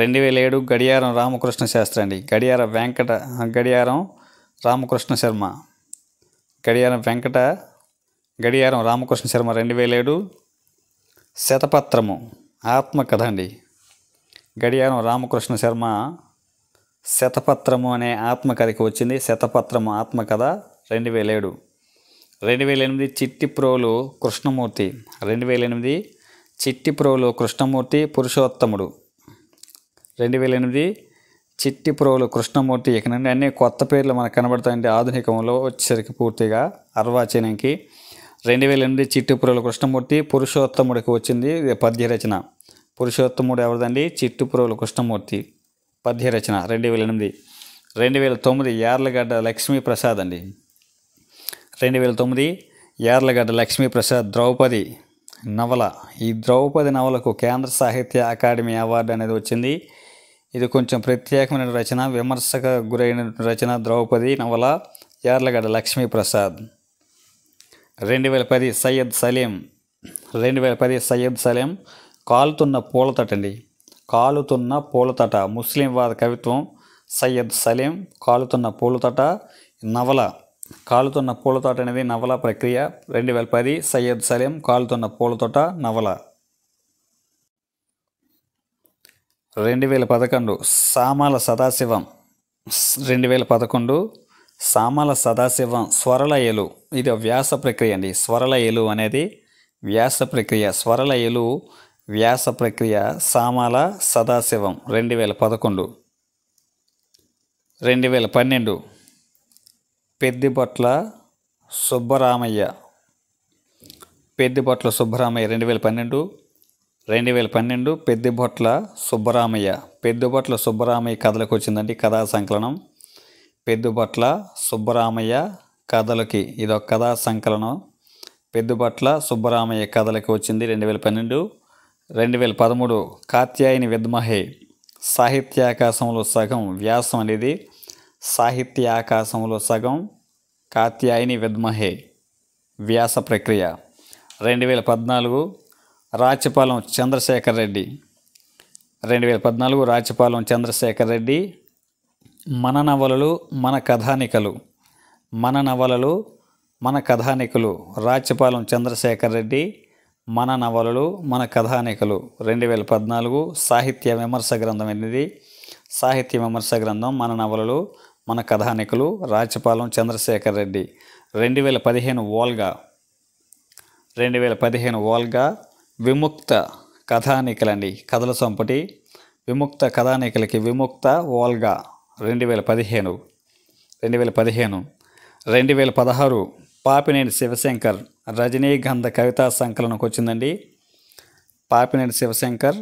రెండు వేల ఏడు గడియారం రామకృష్ణ శాస్త్రి అండి గడియార వెంకట గడియారం రామకృష్ణ శర్మ గడియారం వెంకట గడియారం రామకృష్ణ శర్మ రెండు వేల ఏడు శతపత్రము ఆత్మకథ అండి గడియారం రామకృష్ణ శర్మ శతపత్రము అనే ఆత్మకథకి వచ్చింది శతపత్రము ఆత్మకథ రెండు వేల ఏడు రెండు వేల ఎనిమిది చిట్టి ప్రోలు కృష్ణమూర్తి రెండు వేల ఎనిమిది చిట్టి ప్రోలు కృష్ణమూర్తి పురుషోత్తముడు రెండు వేల ఎనిమిది చిట్టి ప్రోలు కృష్ణమూర్తి ఇక నుండి అన్ని కొత్త పేర్లు మనకు కనబడతాయండి ఆధునికంలో వచ్చేసరికి పూర్తిగా అర్వాచీనంకి రెండు వేల ఎనిమిది చిట్టుపురల కృష్ణమూర్తి పురుషోత్తముడికి వచ్చింది పద్య రచన పురుషోత్తముడు ఎవరిదండి చిట్టుపురల కృష్ణమూర్తి పద్య రచన రెండు వేల ఎనిమిది రెండు వేల తొమ్మిది యార్లగడ్డ లక్ష్మీ ప్రసాద్ అండి రెండు వేల తొమ్మిది యార్లగడ్డ లక్ష్మీప్రసాద్ ద్రౌపది నవల ఈ ద్రౌపది నవలకు కేంద్ర సాహిత్య అకాడమీ అవార్డు అనేది వచ్చింది ఇది కొంచెం ప్రత్యేకమైన రచన విమర్శకు గురైన రచన ద్రౌపది నవల యార్లగడ్డ లక్ష్మీప్రసాద్ రెండు వేల పది సయ్యద్ సలీం రెండు వేల పది సయ్యద్ సలీం కాలుతున్న పూలతట అండి కాలుతున్న పూలతట ముస్లిం వాద కవిత్వం సయ్యద్ సలీం కాలుతున్న పూలతట నవల కాలుతున్న పూలతోట అనేది నవల ప్రక్రియ రెండు వేల పది సయ్యద్ సలీం కాలుతున్న పూలతోట నవల రెండు వేల పదకొండు సామాల సదాశివం రెండు వేల పదకొండు సామల సదాశివం స్వరలయలు ఇది వ్యాస ప్రక్రియ అండి స్వరలయలు అనేది వ్యాస ప్రక్రియ స్వరలయలు వ్యాస ప్రక్రియ సామల సదాశివం రెండు వేల పదకొండు రెండు వేల పన్నెండు పెద్దిబొట్ల సుబ్బరామయ్య పెద్దిబొట్ల సుబ్బరామయ్య రెండు వేల పన్నెండు రెండు వేల పన్నెండు పెద్దిబొట్ల సుబ్బరామయ్య పెద్దిబొట్ల సుబ్బరామయ్య కథలకు వచ్చిందండి కథా సంకలనం పెద్దుబట్ల సుబ్బరామయ్య కథలకి ఇది ఒక కథా సంకలనం పెద్దుబట్ల సుబ్బరామయ్య కథలకి వచ్చింది రెండు వేల పన్నెండు రెండు వేల పదమూడు కాత్యాయని విద్మహే సాహిత్యాకాశంలో సగం వ్యాసం అనేది సాహిత్య ఆకాశంలో సగం కాత్యాయని విద్మహే వ్యాస ప్రక్రియ రెండు వేల పద్నాలుగు రాచపాలెం చంద్రశేఖర్ రెడ్డి రెండు వేల పద్నాలుగు రాచపాలెం చంద్రశేఖర్ రెడ్డి మన నవలలు మన కథానికలు మన నవలలు మన కథానికలు రాజ్యపాలెం చంద్రశేఖర్ రెడ్డి మన నవలలు మన కథానికలు రెండు వేల పద్నాలుగు సాహిత్య విమర్శ గ్రంథం ఎనిమిది సాహిత్య విమర్శ గ్రంథం మన నవలలు మన కథానికలు రాజ్యపాలెం చంద్రశేఖర్ రెడ్డి రెండు వేల పదిహేను ఓల్గా రెండు వేల పదిహేను ఓల్గా విముక్త కథానికలండి కథల సంపటి విముక్త కథానికలకి విముక్త ఓల్గా రెండు వేల పదిహేను రెండు వేల పదిహేను రెండు వేల పదహారు పాపినేని శివశంకర్ రజనీగంధ కవితా సంకలనకు వచ్చిందండి పాపినేని శివశంకర్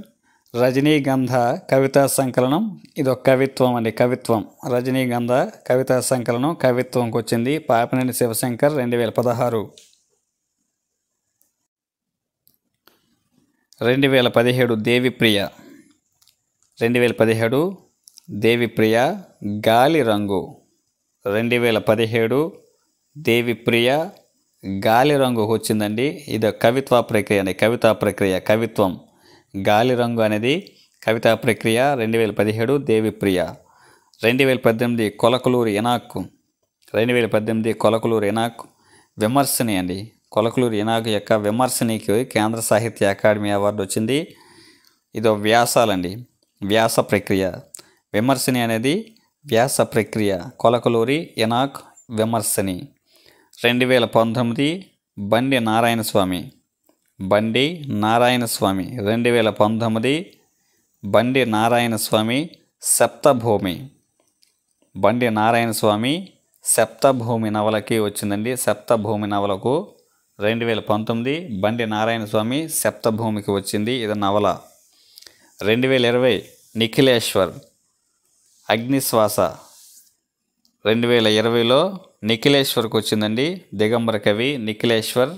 రజనీగంధ కవితా సంకలనం ఇది ఒక కవిత్వం అండి కవిత్వం రజనీగంధ కవితా సంకలనం కవిత్వంకి వచ్చింది పాపినేని శివశంకర్ రెండు వేల పదహారు రెండు వేల పదిహేడు దేవిప్రియ రెండు వేల పదిహేడు దేవిప్రియ గాలి రంగు రెండు వేల పదిహేడు దేవిప్రియ గాలి రంగు వచ్చిందండి ఇది కవిత్వ ప్రక్రియ అండి కవితా ప్రక్రియ కవిత్వం గాలి రంగు అనేది కవితా ప్రక్రియ రెండు వేల పదిహేడు దేవిప్రియ రెండు వేల పద్దెనిమిది కొలకలూరు ఎనాక్ రెండు వేల పద్దెనిమిది కొలకలూరు ఎనాక్ విమర్శని అండి కొలకలూరు ఎనాక్ యొక్క విమర్శనికి కేంద్ర సాహిత్య అకాడమీ అవార్డు వచ్చింది ఇదో వ్యాసాలండి వ్యాస ప్రక్రియ విమర్శని అనేది వ్యాస ప్రక్రియ కొలకలూరి ఎనాక్ విమర్శని రెండు వేల పంతొమ్మిది బండి నారాయణ స్వామి బండి నారాయణ స్వామి రెండు వేల పంతొమ్మిది బండి నారాయణ స్వామి సప్తభూమి బండి నారాయణ స్వామి సప్తభూమి నవలకి వచ్చిందండి సప్తభూమి నవలకు రెండు వేల పంతొమ్మిది బండి నారాయణ స్వామి సప్తభూమికి వచ్చింది ఇది నవల రెండు వేల ఇరవై నిఖిలేశ్వర్ అగ్నిశ్వాస రెండు వేల ఇరవైలో నిఖిలేశ్వర్కి వచ్చిందండి దిగంబర కవి నిఖిలేశ్వర్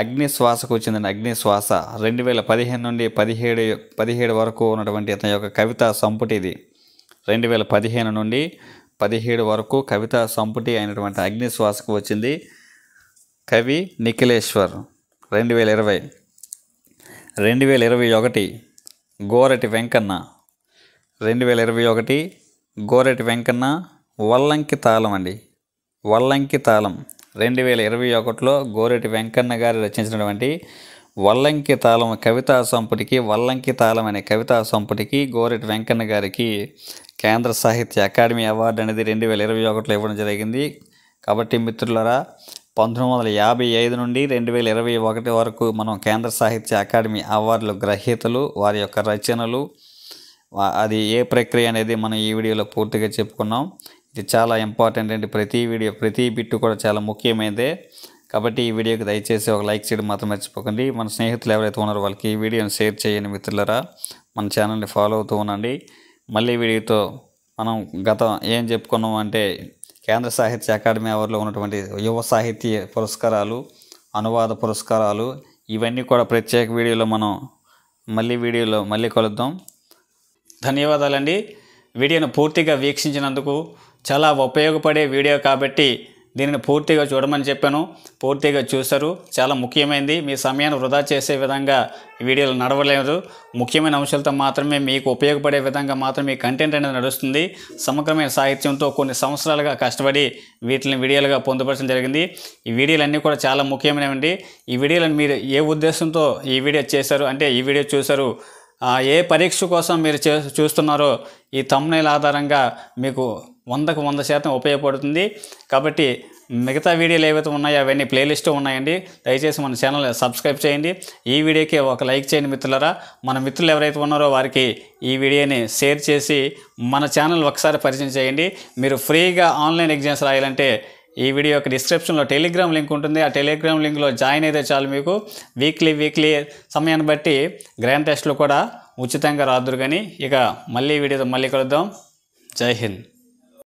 అగ్నిశ్వాసకు వచ్చిందండి అగ్నిశ్వాస రెండు వేల పదిహేను నుండి పదిహేడు పదిహేడు వరకు ఉన్నటువంటి అతని యొక్క కవితా సంపుటి ఇది రెండు వేల పదిహేను నుండి పదిహేడు వరకు కవితా సంపుటి అయినటువంటి అగ్నిశ్వాసకు వచ్చింది కవి నిఖిలేశ్వర్ రెండు వేల ఇరవై రెండు వేల ఇరవై ఒకటి గోరటి వెంకన్న రెండు వేల ఇరవై ఒకటి గోరటి వెంకన్న వల్లంకి తాళం అండి వల్లంకి తాళం రెండు వేల ఇరవై ఒకటిలో గోరెటి వెంకన్న గారు రచించినటువంటి వల్లంకి తాళం కవితా సంపుటికి వల్లంకి తాళం అనే కవితా సంపుటికి గోరెటి వెంకన్న గారికి కేంద్ర సాహిత్య అకాడమీ అవార్డు అనేది రెండు వేల ఇరవై ఒకటిలో ఇవ్వడం జరిగింది కాబట్టి మిత్రులరా పంతొమ్మిది వందల యాభై ఐదు నుండి రెండు వేల ఇరవై ఒకటి వరకు మనం కేంద్ర సాహిత్య అకాడమీ అవార్డులు గ్రహీతలు వారి యొక్క రచనలు అది ఏ ప్రక్రియ అనేది మనం ఈ వీడియోలో పూర్తిగా చెప్పుకున్నాం ఇది చాలా ఇంపార్టెంట్ అండి ప్రతి వీడియో ప్రతి బిట్టు కూడా చాలా ముఖ్యమైనదే కాబట్టి ఈ వీడియోకి దయచేసి ఒక లైక్ చేయడం మాత్రం మర్చిపోకండి మన స్నేహితులు ఎవరైతే ఉన్నారో వాళ్ళకి ఈ వీడియోని షేర్ చేయండి మిత్రులరా మన ఛానల్ని ఫాలో అవుతూ ఉండండి మళ్ళీ వీడియోతో మనం గతం ఏం చెప్పుకున్నాం అంటే కేంద్ర సాహిత్య అకాడమీ అవార్డులో ఉన్నటువంటి యువ సాహిత్య పురస్కారాలు అనువాద పురస్కారాలు ఇవన్నీ కూడా ప్రత్యేక వీడియోలో మనం మళ్ళీ వీడియోలో మళ్ళీ కలుద్దాం ధన్యవాదాలండి వీడియోను పూర్తిగా వీక్షించినందుకు చాలా ఉపయోగపడే వీడియో కాబట్టి దీనిని పూర్తిగా చూడమని చెప్పాను పూర్తిగా చూశారు చాలా ముఖ్యమైనది మీ సమయాన్ని వృధా చేసే విధంగా వీడియోలు నడవలేదు ముఖ్యమైన అంశాలతో మాత్రమే మీకు ఉపయోగపడే విధంగా మాత్రమే కంటెంట్ అనేది నడుస్తుంది సమగ్రమైన సాహిత్యంతో కొన్ని సంవత్సరాలుగా కష్టపడి వీటిని వీడియోలుగా పొందుపరచడం జరిగింది ఈ వీడియోలన్నీ కూడా చాలా ముఖ్యమైనవి ఈ వీడియోలను మీరు ఏ ఉద్దేశంతో ఈ వీడియో చేశారు అంటే ఈ వీడియో చూశారు ఏ పరీక్ష కోసం మీరు చూస్తున్నారో ఈ తమ్నైల్ ఆధారంగా మీకు వందకు వంద శాతం ఉపయోగపడుతుంది కాబట్టి మిగతా వీడియోలు ఏవైతే ఉన్నాయో అవన్నీ ప్లేలిస్ట్ ఉన్నాయండి దయచేసి మన ఛానల్ సబ్స్క్రైబ్ చేయండి ఈ వీడియోకి ఒక లైక్ చేయండి మిత్రులరా మన మిత్రులు ఎవరైతే ఉన్నారో వారికి ఈ వీడియోని షేర్ చేసి మన ఛానల్ ఒకసారి పరిచయం చేయండి మీరు ఫ్రీగా ఆన్లైన్ ఎగ్జామ్స్ రాయాలంటే ఈ వీడియో యొక్క డిస్క్రిప్షన్లో టెలిగ్రామ్ లింక్ ఉంటుంది ఆ టెలిగ్రామ్ లింక్లో జాయిన్ అయితే చాలు మీకు వీక్లీ వీక్లీ సమయాన్ని బట్టి గ్రాండ్ టెస్ట్లు కూడా ఉచితంగా రాదురు కానీ ఇక మళ్ళీ వీడియోతో మళ్ళీ కలుద్దాం జై హింద్